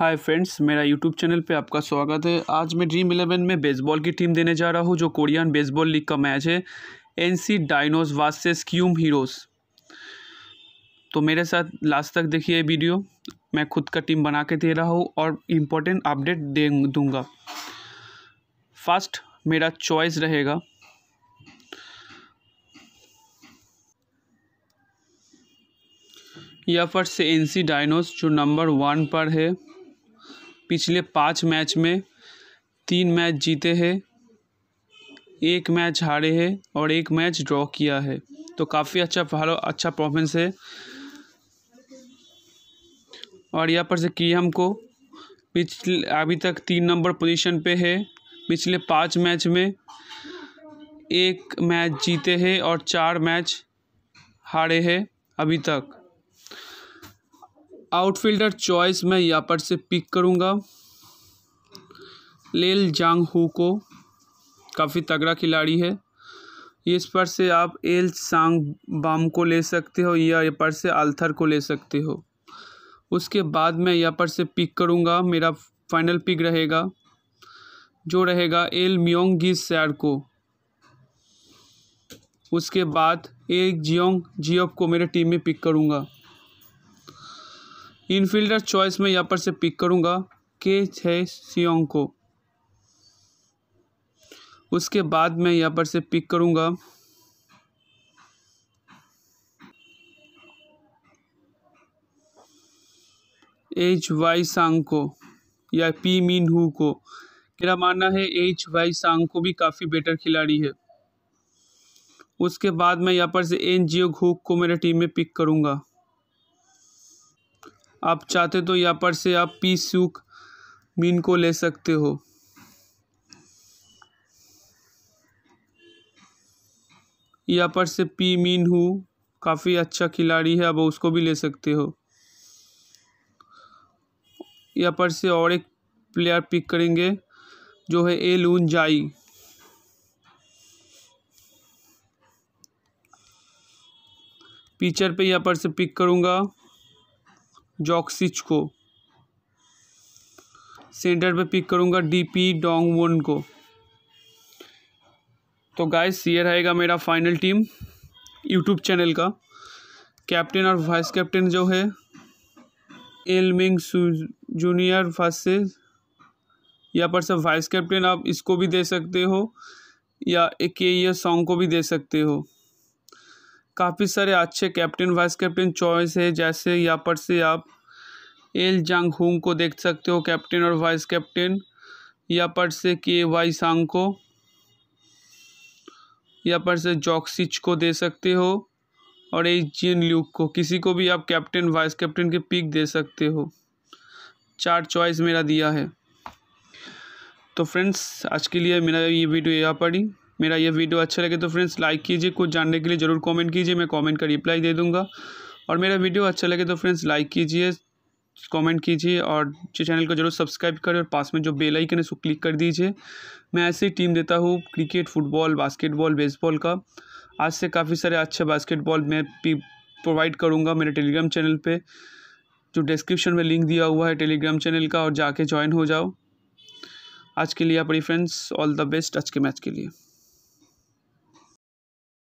हाय friends मेरा YouTube channel पे आपका स्वागत है आज मैं ड्रीम इलेवन में बेसबॉल की टीम देने जा रहा हूँ जो कोरियन बेसबॉल लीग का मैच है NC Dinos versus Kiwoom Heroes तो मेरे साथ लास्ट तक देखिए ये वीडियो मैं खुद का टीम बना के दे रहा हूँ और इम्पोर्टेंट अपडेट दे दूँगा फर्स्ट मेरा चॉइस रहेगा या फर्स्ट से एनसी डायनोस जो नंबर वन पर है पिछले पाँच मैच में तीन मैच जीते हैं एक मैच हारे हैं और एक मैच ड्रॉ किया है तो काफ़ी अच्छा फॉलो अच्छा परफॉर्मेंस है और यहाँ पर से की हमको पिछले अभी तक तीन नंबर पोजीशन पे है पिछले पाँच मैच में एक मैच जीते हैं और चार मैच हारे हैं अभी तक आउटफील्डर चॉइस मैं यहाँ पर से पिक करूँगा लेल जांग हु को काफ़ी तगड़ा खिलाड़ी है इस पर से आप एल सांग बाम को ले सकते हो या यहाँ पर से आल्थर को ले सकते हो उसके बाद मैं यहाँ पर से पिक करूँगा मेरा फाइनल पिक रहेगा जो रहेगा एल म्योंग गी सैर को उसके बाद एक जियोंग जियोप को मेरे टीम में पिक करूँगा इनफील्डर चॉइस में यहाँ पर से पिक करूँगा के छः सियोंग को उसके बाद मैं यहाँ पर से पिक करूँगा एच वाई सांग को या पी मीन हु को मेरा मानना है एच वाई सांग को भी काफ़ी बेटर खिलाड़ी है उसके बाद मैं यहाँ पर से एन जियो घूक को मेरे टीम में पिक करूँगा आप चाहते तो यहाँ पर से आप पी सूख मीन को ले सकते हो यहाँ पर से पी मीन हु काफ़ी अच्छा खिलाड़ी है अब उसको भी ले सकते हो यहाँ पर से और एक प्लेयर पिक करेंगे जो है ए लून जाई पिचर पे यहाँ पर से पिक करूँगा जॉक्सिच को सेंटर पे पिक करूँगा डी पी डोंग को तो गाइस ये रहेगा मेरा फाइनल टीम यूट्यूब चैनल का कैप्टन और वाइस कैप्टन जो है एलमिंग जूनियर फर्स्ट से या पर सब वाइस कैप्टन आप इसको भी दे सकते हो या के सॉन्ग को भी दे सकते हो काफ़ी सारे अच्छे कैप्टन वाइस कैप्टन चॉइस है जैसे यहाँ पर से आप एल जंग हुंग को देख सकते हो कैप्टन और वाइस कैप्टन यहाँ पर से के वाई सांग को यहाँ पर से जॉक्सिच को दे सकते हो और ए जिन ल्यूक को किसी को भी आप कैप्टन वाइस कैप्टन के पिक दे सकते हो चार चॉइस मेरा दिया है तो फ्रेंड्स आज के लिए मेरा ये वीडियो यहाँ पर ही मेरा ये वीडियो अच्छा लगे तो फ्रेंड्स लाइक कीजिए कुछ जानने के लिए ज़रूर कमेंट कीजिए मैं कमेंट का रिप्लाई दे दूँगा और मेरा वीडियो अच्छा लगे तो फ्रेंड्स लाइक कीजिए कमेंट कीजिए और चैनल को जरूर सब्सक्राइब करें और पास में जो बेल आइकन है उसको क्लिक कर दीजिए मैं ऐसे ही टीम देता हूँ क्रिकेट फुटबॉल बास्केटबॉल बेसबॉल का आज से काफ़ी सारे अच्छे बास्केटबॉल मैं प्रोवाइड करूँगा मेरे टेलीग्राम चैनल पर जो डिस्क्रिप्शन में लिंक दिया हुआ है टेलीग्राम चैनल का और जाके ज्वाइन हो जाओ आज के लिए अपनी फ्रेंड्स ऑल द बेस्ट आज के मैच के लिए